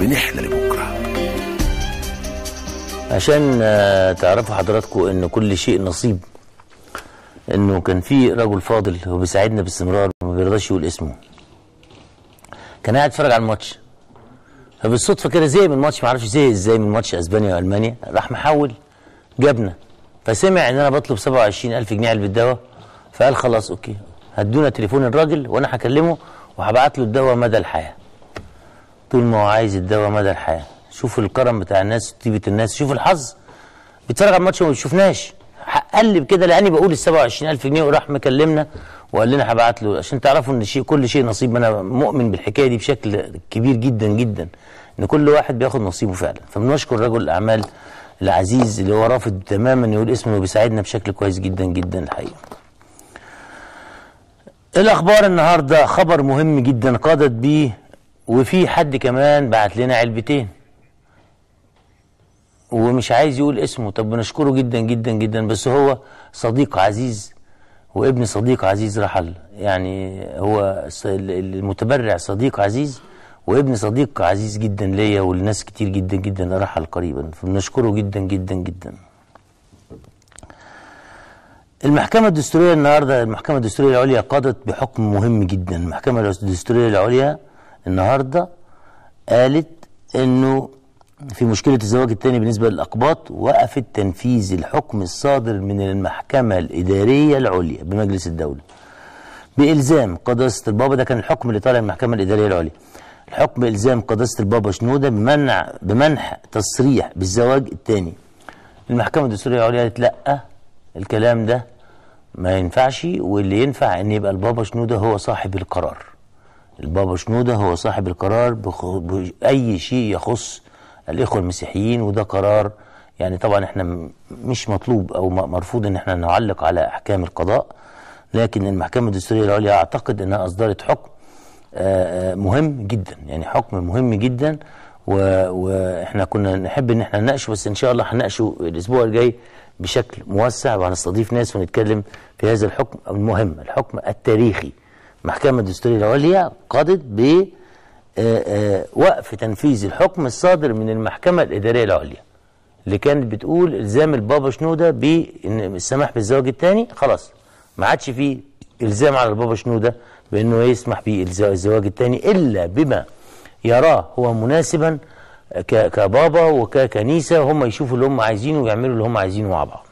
بنحلى لبكرة عشان آه، تعرفوا حضراتكم ان كل شيء نصيب انه كان في رجل فاضل هو بيساعدنا باستمرار وما بيرضاش يقول اسمه كان قاعد يتفرج على الماتش فبالصدفه كده زي من الماتش ما اعرفش زي ازاي من ماتش اسبانيا والمانيا راح محول جابنا فسمع ان انا بطلب 27000 جنيه علبه دواء فقال خلاص اوكي هدونا تليفون الراجل وانا هكلمه وهبعت له الدواء مدى الحياه طول ما هو عايز الدواء مدى الحياه شوف الكرم بتاع الناس طيبه الناس شوف الحظ بيتفرج على الماتش وما بيشوفناش قلب كده لاني بقول ال 27000 جنيه وراح مكلمنا وقال لنا هبعت له عشان تعرفوا ان شيء كل شيء نصيب انا مؤمن بالحكايه دي بشكل كبير جدا جدا ان كل واحد بياخد نصيبه فعلا فبنشكر رجل الاعمال العزيز اللي هو رافض تماما يقول اسمه وبيساعدنا بشكل كويس جدا جدا الحقيقه. إيه الاخبار النهارده خبر مهم جدا قادت بيه وفي حد كمان بعت لنا علبتين ومش عايز يقول اسمه طب بنشكره جدا جدا جدا بس هو صديق عزيز وابن صديق عزيز رحل يعني هو المتبرع صديق عزيز وابن صديق عزيز جدا ليا ولناس كتير جدا جدا رحل قريبا فبنشكره جدا جدا جدا المحكمة الدستورية النهاردة المحكمة الدستورية العليا قضت بحكم مهم جدا المحكمة الدستورية العليا النهارده قالت انه في مشكله الزواج الثاني بالنسبه للاقباط وقفت تنفيذ الحكم الصادر من المحكمه الاداريه العليا بمجلس الدوله بالزام قداسه البابا ده كان الحكم اللي طالع من المحكمه الاداريه العليا الحكم الزام قداسه البابا شنوده بمنع بمنح تصريح بالزواج الثاني المحكمه الدستوريه العليا قالت لا الكلام ده ما ينفعش واللي ينفع ان يبقى البابا شنوده هو صاحب القرار البابا شنودة هو صاحب القرار بأي شيء يخص الإخوة المسيحيين وده قرار يعني طبعا احنا مش مطلوب أو مرفوض إن احنا نعلق على أحكام القضاء لكن المحكمة الدستورية العليا أعتقد إنها أصدرت حكم آه، آه، مهم جدا يعني حكم مهم جدا واحنا كنا نحب ان احنا نناقشه بس ان شاء الله هنناقشه الاسبوع الجاي بشكل موسع وهنستضيف ناس ونتكلم في هذا الحكم المهم الحكم التاريخي المحكمة الدستورية العليا قضت ب آه، آه، وقف تنفيذ الحكم الصادر من المحكمة الإدارية العليا اللي كانت بتقول الزام البابا شنودة بالسماح بالزواج الثاني خلاص ما عادش فيه الزام على البابا شنودة بانه يسمح بالزواج الثاني الا بما يراه هو مناسبا آه، كبابا وككنيسه هم يشوفوا اللي هم عايزينه ويعملوا اللي هم عايزينه مع بعض